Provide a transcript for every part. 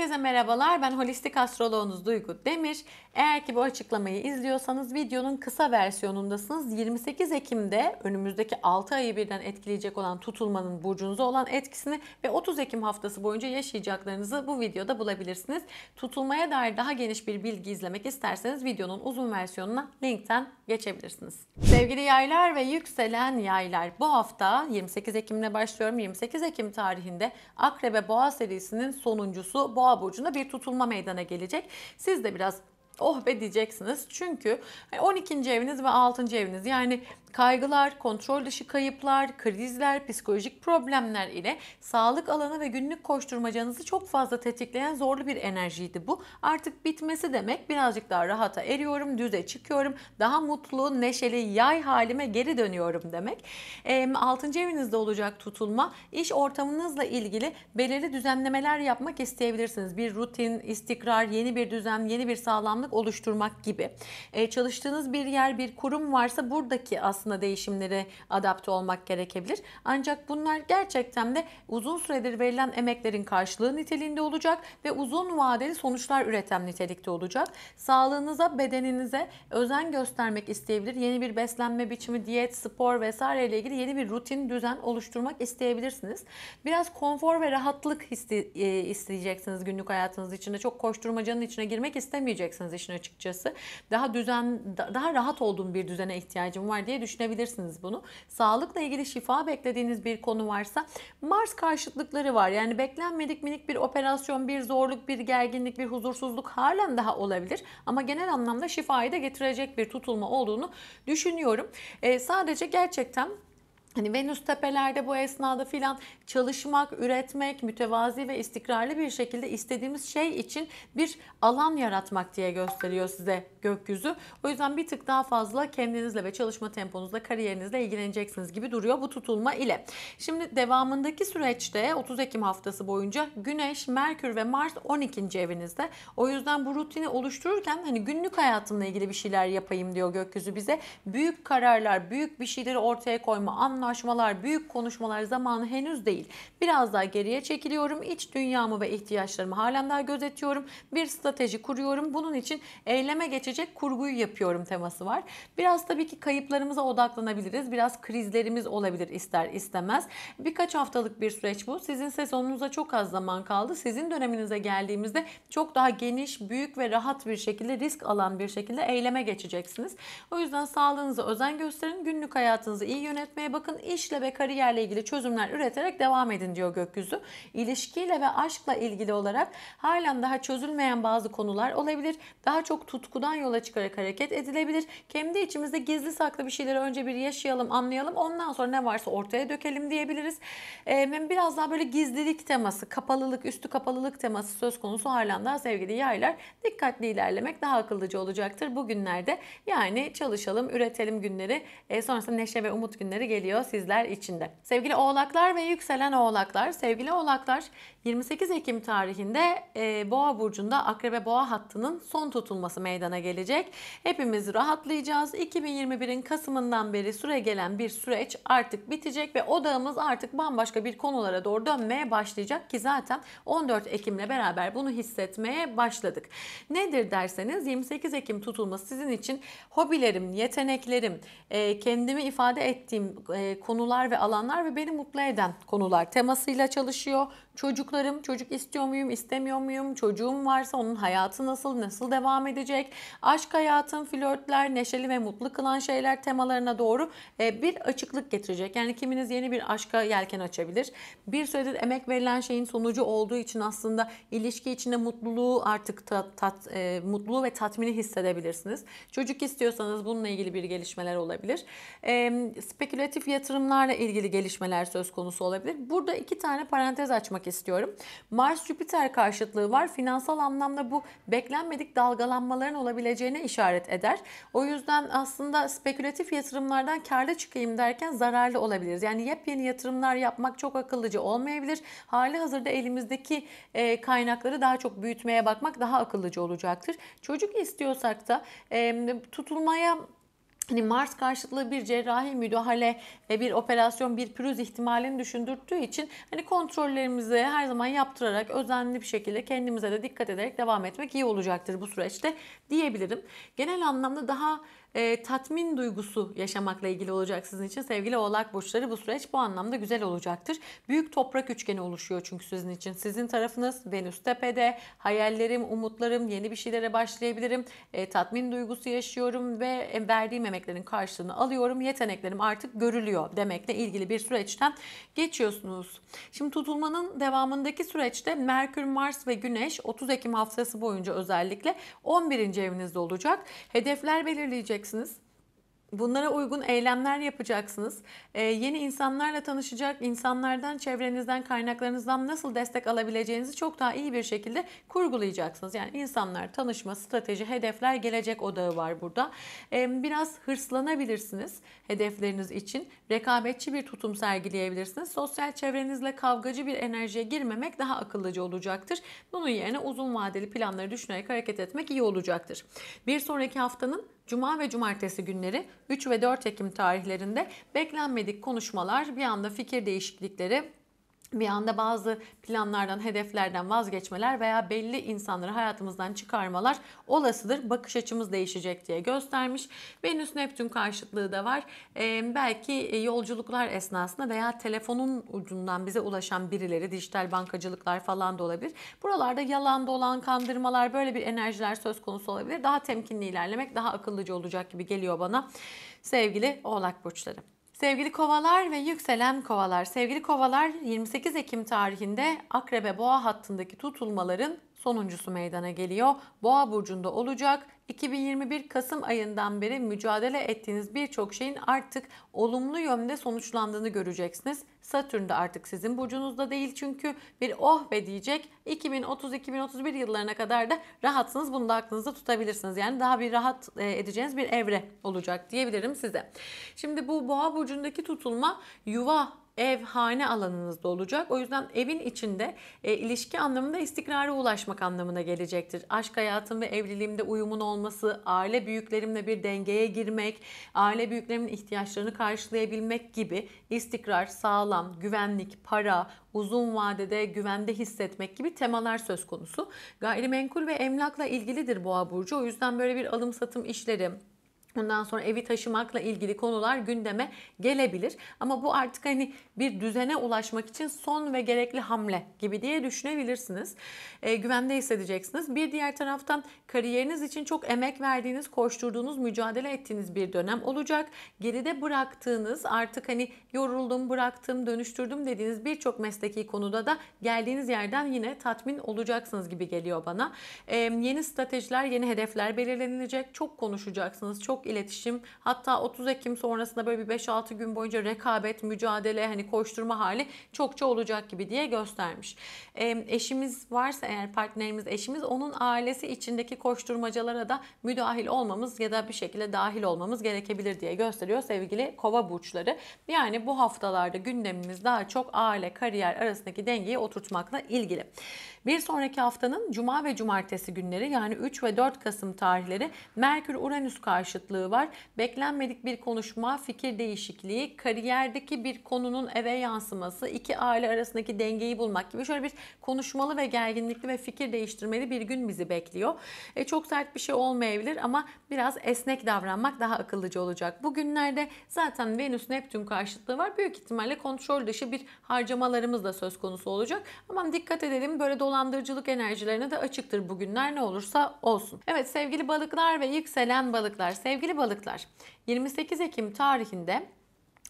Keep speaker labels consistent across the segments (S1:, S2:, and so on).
S1: Herkese merhabalar. Ben holistik astroloğunuz Duygu Demir. Eğer ki bu açıklamayı izliyorsanız videonun kısa versiyonundasınız. 28 Ekim'de önümüzdeki 6 ayı birden etkileyecek olan tutulmanın burcunuza olan etkisini ve 30 Ekim haftası boyunca yaşayacaklarınızı bu videoda bulabilirsiniz. Tutulmaya dair daha geniş bir bilgi izlemek isterseniz videonun uzun versiyonuna linkten geçebilirsiniz. Sevgili yaylar ve yükselen yaylar bu hafta 28 Ekim'le başlıyorum. 28 Ekim tarihinde Akrebe Boğa serisinin sonuncusu Boğa Boğa burcunda bir tutulma meydana gelecek. Siz de biraz oh be diyeceksiniz. Çünkü 12. E, eviniz ve 6. eviniz yani kaygılar, kontrol dışı kayıplar, krizler, psikolojik problemler ile sağlık alanı ve günlük koşturmacanızı çok fazla tetikleyen zorlu bir enerjiydi bu. Artık bitmesi demek birazcık daha rahata eriyorum, düze çıkıyorum, daha mutlu, neşeli, yay halime geri dönüyorum demek. E, 6. evinizde olacak tutulma, iş ortamınızla ilgili belirli düzenlemeler yapmak isteyebilirsiniz. Bir rutin, istikrar, yeni bir düzen, yeni bir sağlam danışmanlık oluşturmak gibi. E, çalıştığınız bir yer, bir kurum varsa buradaki aslında değişimlere adapte olmak gerekebilir. Ancak bunlar gerçekten de uzun süredir verilen emeklerin karşılığı niteliğinde olacak ve uzun vadeli sonuçlar üreten nitelikte olacak. Sağlığınıza, bedeninize özen göstermek isteyebilir. Yeni bir beslenme biçimi, diyet, spor vesaire ile ilgili yeni bir rutin, düzen oluşturmak isteyebilirsiniz. Biraz konfor ve rahatlık e, isteyeceksiniz günlük hayatınız içinde. Çok koşturmacanın içine girmek istemeyeceksiniz isterseniz işin açıkçası daha düzen daha rahat olduğum bir düzene ihtiyacım var diye düşünebilirsiniz bunu. Sağlıkla ilgili şifa beklediğiniz bir konu varsa Mars karşıtlıkları var. Yani beklenmedik minik bir operasyon, bir zorluk, bir gerginlik, bir huzursuzluk halen daha olabilir ama genel anlamda şifayı da getirecek bir tutulma olduğunu düşünüyorum. E, sadece gerçekten Hani Venüs tepelerde bu esnada filan çalışmak, üretmek, mütevazi ve istikrarlı bir şekilde istediğimiz şey için bir alan yaratmak diye gösteriyor size gökyüzü. O yüzden bir tık daha fazla kendinizle ve çalışma temponuzla, kariyerinizle ilgileneceksiniz gibi duruyor bu tutulma ile. Şimdi devamındaki süreçte 30 Ekim haftası boyunca Güneş, Merkür ve Mars 12. evinizde. O yüzden bu rutini oluştururken hani günlük hayatımla ilgili bir şeyler yapayım diyor gökyüzü bize. Büyük kararlar, büyük bir şeyleri ortaya koyma, anlamı anlaşmalar, büyük konuşmalar zamanı henüz değil. Biraz daha geriye çekiliyorum. İç dünyamı ve ihtiyaçlarımı halen daha gözetiyorum. Bir strateji kuruyorum. Bunun için eyleme geçecek kurguyu yapıyorum teması var. Biraz tabii ki kayıplarımıza odaklanabiliriz. Biraz krizlerimiz olabilir ister istemez. Birkaç haftalık bir süreç bu. Sizin sezonunuza çok az zaman kaldı. Sizin döneminize geldiğimizde çok daha geniş, büyük ve rahat bir şekilde risk alan bir şekilde eyleme geçeceksiniz. O yüzden sağlığınıza özen gösterin. Günlük hayatınızı iyi yönetmeye bakın. Bakın işle ve kariyerle ilgili çözümler üreterek devam edin diyor gökyüzü. İlişkiyle ve aşkla ilgili olarak halen daha çözülmeyen bazı konular olabilir. Daha çok tutkudan yola çıkarak hareket edilebilir. Kendi içimizde gizli saklı bir şeyleri önce bir yaşayalım, anlayalım. Ondan sonra ne varsa ortaya dökelim diyebiliriz. Ee, biraz daha böyle gizlilik teması, kapalılık, üstü kapalılık teması söz konusu halen daha sevgili yaylar. Dikkatli ilerlemek daha akıllıca olacaktır bugünlerde. Yani çalışalım, üretelim günleri. E, sonrasında neşe ve umut günleri geliyor bekliyor sizler içinde. Sevgili oğlaklar ve yükselen oğlaklar, sevgili oğlaklar 28 Ekim tarihinde e, Boğa Burcu'nda Akrebe Boğa hattının son tutulması meydana gelecek. Hepimiz rahatlayacağız. 2021'in Kasım'ından beri süre gelen bir süreç artık bitecek ve odağımız artık bambaşka bir konulara doğru dönmeye başlayacak ki zaten 14 Ekim'le beraber bunu hissetmeye başladık. Nedir derseniz 28 Ekim tutulması sizin için hobilerim, yeteneklerim, e, kendimi ifade ettiğim e, e, konular ve alanlar ve beni mutlu eden konular temasıyla çalışıyor. Çocuklarım, çocuk istiyor muyum, istemiyor muyum? Çocuğum varsa onun hayatı nasıl, nasıl devam edecek? Aşk hayatım, flörtler, neşeli ve mutlu kılan şeyler temalarına doğru e, bir açıklık getirecek. Yani kiminiz yeni bir aşka yelken açabilir. Bir süredir emek verilen şeyin sonucu olduğu için aslında ilişki içinde mutluluğu artık tat, tat e, mutluluğu ve tatmini hissedebilirsiniz. Çocuk istiyorsanız bununla ilgili bir gelişmeler olabilir. E, spekülatif yatırımlarla ilgili gelişmeler söz konusu olabilir. Burada iki tane parantez açmak istiyorum. Mars-Jüpiter karşıtlığı var. Finansal anlamda bu beklenmedik dalgalanmaların olabileceğine işaret eder. O yüzden aslında spekülatif yatırımlardan karlı çıkayım derken zararlı olabiliriz. Yani yepyeni yatırımlar yapmak çok akıllıca olmayabilir. Hali hazırda elimizdeki e, kaynakları daha çok büyütmeye bakmak daha akıllıca olacaktır. Çocuk istiyorsak da e, tutulmaya hani Mars karşıtlığı bir cerrahi müdahale bir operasyon, bir pürüz ihtimalini düşündürttüğü için hani kontrollerimizi her zaman yaptırarak özenli bir şekilde kendimize de dikkat ederek devam etmek iyi olacaktır bu süreçte diyebilirim. Genel anlamda daha e, tatmin duygusu yaşamakla ilgili olacak sizin için. Sevgili oğlak burçları bu süreç bu anlamda güzel olacaktır. Büyük toprak üçgeni oluşuyor çünkü sizin için. Sizin tarafınız Venüs tepede. Hayallerim, umutlarım, yeni bir şeylere başlayabilirim. E, tatmin duygusu yaşıyorum ve verdiğim emeklerin karşılığını alıyorum. Yeteneklerim artık görülüyor demekle ilgili bir süreçten geçiyorsunuz. Şimdi tutulmanın devamındaki süreçte Merkür, Mars ve Güneş 30 Ekim haftası boyunca özellikle 11. evinizde olacak. Hedefler belirleyecek göreceksiniz. Bunlara uygun eylemler yapacaksınız. Ee, yeni insanlarla tanışacak, insanlardan, çevrenizden, kaynaklarınızdan nasıl destek alabileceğinizi çok daha iyi bir şekilde kurgulayacaksınız. Yani insanlar, tanışma, strateji, hedefler, gelecek odağı var burada. Ee, biraz hırslanabilirsiniz hedefleriniz için. Rekabetçi bir tutum sergileyebilirsiniz. Sosyal çevrenizle kavgacı bir enerjiye girmemek daha akıllıca olacaktır. Bunun yerine uzun vadeli planları düşünerek hareket etmek iyi olacaktır. Bir sonraki haftanın Cuma ve cumartesi günleri 3 ve 4 Ekim tarihlerinde beklenmedik konuşmalar, bir anda fikir değişiklikleri bir anda bazı planlardan, hedeflerden vazgeçmeler veya belli insanları hayatımızdan çıkarmalar olasıdır. Bakış açımız değişecek diye göstermiş. Venüs Neptün karşıtlığı da var. Ee, belki yolculuklar esnasında veya telefonun ucundan bize ulaşan birileri, dijital bankacılıklar falan da olabilir. Buralarda yalan dolan, kandırmalar böyle bir enerjiler söz konusu olabilir. Daha temkinli ilerlemek daha akıllıca olacak gibi geliyor bana sevgili Oğlak Burçları. Sevgili kovalar ve yükselen kovalar. Sevgili kovalar 28 Ekim tarihinde Akrebe Boğa hattındaki tutulmaların sonuncusu meydana geliyor. Boğa burcunda olacak. 2021 Kasım ayından beri mücadele ettiğiniz birçok şeyin artık olumlu yönde sonuçlandığını göreceksiniz. Satürn de artık sizin burcunuzda değil çünkü bir oh be diyecek. 2030-2031 yıllarına kadar da rahatsınız. Bunu da aklınızda tutabilirsiniz. Yani daha bir rahat e, edeceğiniz bir evre olacak diyebilirim size. Şimdi bu boğa burcundaki tutulma yuva ev, hane alanınızda olacak. O yüzden evin içinde e, ilişki anlamında istikrara ulaşmak anlamına gelecektir. Aşk hayatım ve evliliğimde uyumun olması, aile büyüklerimle bir dengeye girmek, aile büyüklerimin ihtiyaçlarını karşılayabilmek gibi istikrar, sağlam, güvenlik, para, uzun vadede güvende hissetmek gibi temalar söz konusu. Gayrimenkul ve emlakla ilgilidir Boğa burcu. O yüzden böyle bir alım satım işleri, Ondan sonra evi taşımakla ilgili konular gündeme gelebilir. Ama bu artık hani bir düzene ulaşmak için son ve gerekli hamle gibi diye düşünebilirsiniz. E, güvende hissedeceksiniz. Bir diğer taraftan kariyeriniz için çok emek verdiğiniz, koşturduğunuz, mücadele ettiğiniz bir dönem olacak. Geride bıraktığınız, artık hani yoruldum, bıraktım, dönüştürdüm dediğiniz birçok mesleki konuda da geldiğiniz yerden yine tatmin olacaksınız gibi geliyor bana. E, yeni stratejiler, yeni hedefler belirlenecek Çok konuşacaksınız, çok çok iletişim. Hatta 30 Ekim sonrasında böyle bir 5-6 gün boyunca rekabet, mücadele, hani koşturma hali çokça olacak gibi diye göstermiş. E, eşimiz varsa eğer partnerimiz eşimiz onun ailesi içindeki koşturmacalara da müdahil olmamız ya da bir şekilde dahil olmamız gerekebilir diye gösteriyor sevgili kova burçları. Yani bu haftalarda gündemimiz daha çok aile, kariyer arasındaki dengeyi oturtmakla ilgili. Bir sonraki haftanın cuma ve cumartesi günleri yani 3 ve 4 Kasım tarihleri Merkür-Uranüs karşıtı karışıklığı var. Beklenmedik bir konuşma, fikir değişikliği, kariyerdeki bir konunun eve yansıması, iki aile arasındaki dengeyi bulmak gibi şöyle bir konuşmalı ve gerginlikli ve fikir değiştirmeli bir gün bizi bekliyor. E, çok sert bir şey olmayabilir ama biraz esnek davranmak daha akıllıca olacak. Bugünlerde zaten Venüs-Neptün karşıtlığı var. Büyük ihtimalle kontrol dışı bir harcamalarımız da söz konusu olacak. Ama dikkat edelim böyle dolandırıcılık enerjilerine de açıktır bugünler ne olursa olsun. Evet sevgili balıklar ve yükselen balıklar sevgili Sevgili balıklar, 28 Ekim tarihinde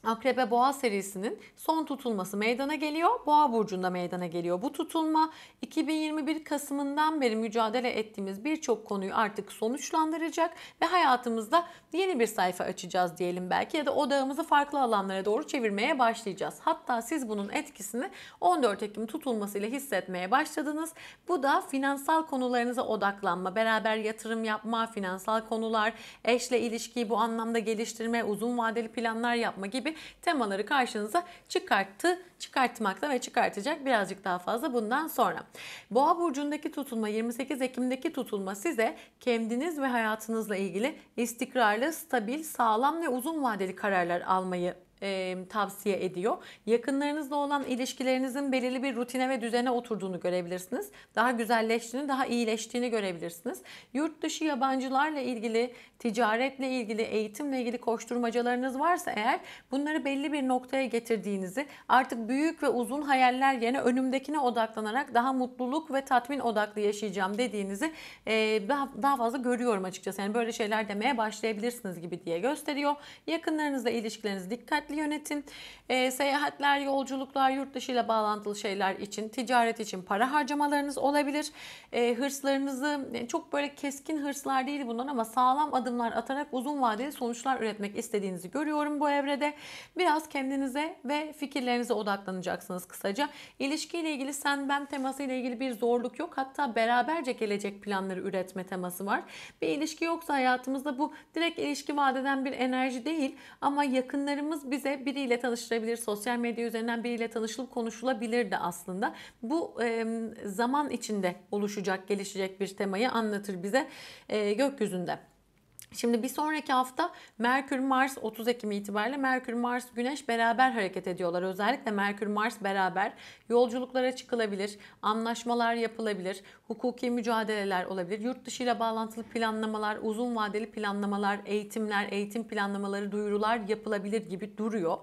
S1: Akrebe Boğa serisinin son tutulması meydana geliyor. Boğa burcunda meydana geliyor. Bu tutulma 2021 Kasım'ından beri mücadele ettiğimiz birçok konuyu artık sonuçlandıracak ve hayatımızda yeni bir sayfa açacağız diyelim belki ya da odağımızı farklı alanlara doğru çevirmeye başlayacağız. Hatta siz bunun etkisini 14 Ekim tutulmasıyla hissetmeye başladınız. Bu da finansal konularınıza odaklanma, beraber yatırım yapma, finansal konular, eşle ilişkiyi bu anlamda geliştirme, uzun vadeli planlar yapma gibi gibi temaları karşınıza çıkarttı, çıkartmakta ve çıkartacak birazcık daha fazla bundan sonra. Boğa burcundaki tutulma 28 Ekim'deki tutulma size kendiniz ve hayatınızla ilgili istikrarlı, stabil, sağlam ve uzun vadeli kararlar almayı e, tavsiye ediyor. Yakınlarınızla olan ilişkilerinizin belirli bir rutine ve düzene oturduğunu görebilirsiniz. Daha güzelleştiğini, daha iyileştiğini görebilirsiniz. Yurt dışı yabancılarla ilgili, ticaretle ilgili, eğitimle ilgili koşturmacalarınız varsa eğer bunları belli bir noktaya getirdiğinizi, artık büyük ve uzun hayaller yerine önümdekine odaklanarak daha mutluluk ve tatmin odaklı yaşayacağım dediğinizi e, daha, daha fazla görüyorum açıkçası. Yani böyle şeyler demeye başlayabilirsiniz gibi diye gösteriyor. Yakınlarınızla ilişkilerinizi dikkat dikkatli yönetin. E, seyahatler, yolculuklar, yurt dışı ile bağlantılı şeyler için, ticaret için para harcamalarınız olabilir. E, hırslarınızı e, çok böyle keskin hırslar değil bunlar ama sağlam adımlar atarak uzun vadeli sonuçlar üretmek istediğinizi görüyorum bu evrede. Biraz kendinize ve fikirlerinize odaklanacaksınız kısaca. İlişkiyle ilgili sen ben teması ile ilgili bir zorluk yok. Hatta beraberce gelecek planları üretme teması var. Bir ilişki yoksa hayatımızda bu direkt ilişki vadeden bir enerji değil ama yakınlarımız biz bize biriyle tanıştırabilir, sosyal medya üzerinden biriyle tanışılıp konuşulabilir de aslında. Bu zaman içinde oluşacak, gelişecek bir temayı anlatır bize gökyüzünde. Şimdi bir sonraki hafta Merkür Mars 30 Ekim itibariyle Merkür Mars Güneş beraber hareket ediyorlar. Özellikle Merkür Mars beraber yolculuklara çıkılabilir, anlaşmalar yapılabilir, hukuki mücadeleler olabilir, yurt dışı ile bağlantılı planlamalar, uzun vadeli planlamalar, eğitimler, eğitim planlamaları, duyurular yapılabilir gibi duruyor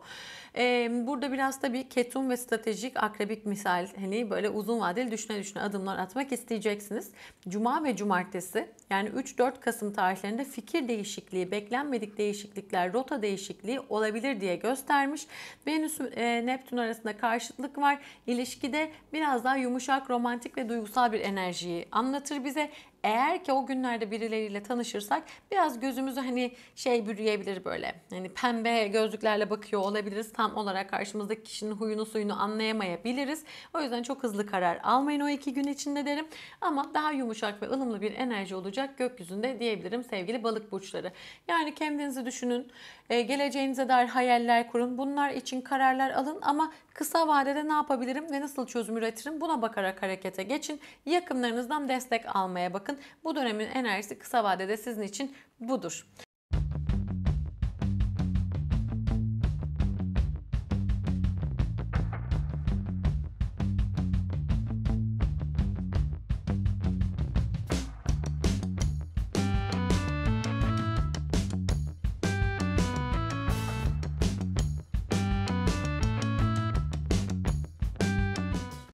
S1: burada biraz da bir ketum ve stratejik akrebik misal hani böyle uzun vadeli düşüne düşüne adımlar atmak isteyeceksiniz. Cuma ve cumartesi yani 3-4 Kasım tarihlerinde fikir değişikliği, beklenmedik değişiklikler, rota değişikliği olabilir diye göstermiş. Venüs e, Neptün arasında karşıtlık var. İlişkide biraz daha yumuşak, romantik ve duygusal bir enerjiyi anlatır bize. Eğer ki o günlerde birileriyle tanışırsak biraz gözümüzü hani şey bürüyebilir böyle. Hani pembe gözlüklerle bakıyor olabiliriz. Tam olarak karşımızdaki kişinin huyunu suyunu anlayamayabiliriz. O yüzden çok hızlı karar almayın o iki gün içinde derim. Ama daha yumuşak ve ılımlı bir enerji olacak gökyüzünde diyebilirim sevgili balık burçları. Yani kendinizi düşünün. E, geleceğinize dair hayaller kurun. Bunlar için kararlar alın ama kısa vadede ne yapabilirim ve nasıl çözüm üretirim buna bakarak harekete geçin. Yakınlarınızdan destek almaya bakın. Bu dönemin enerjisi kısa vadede sizin için budur.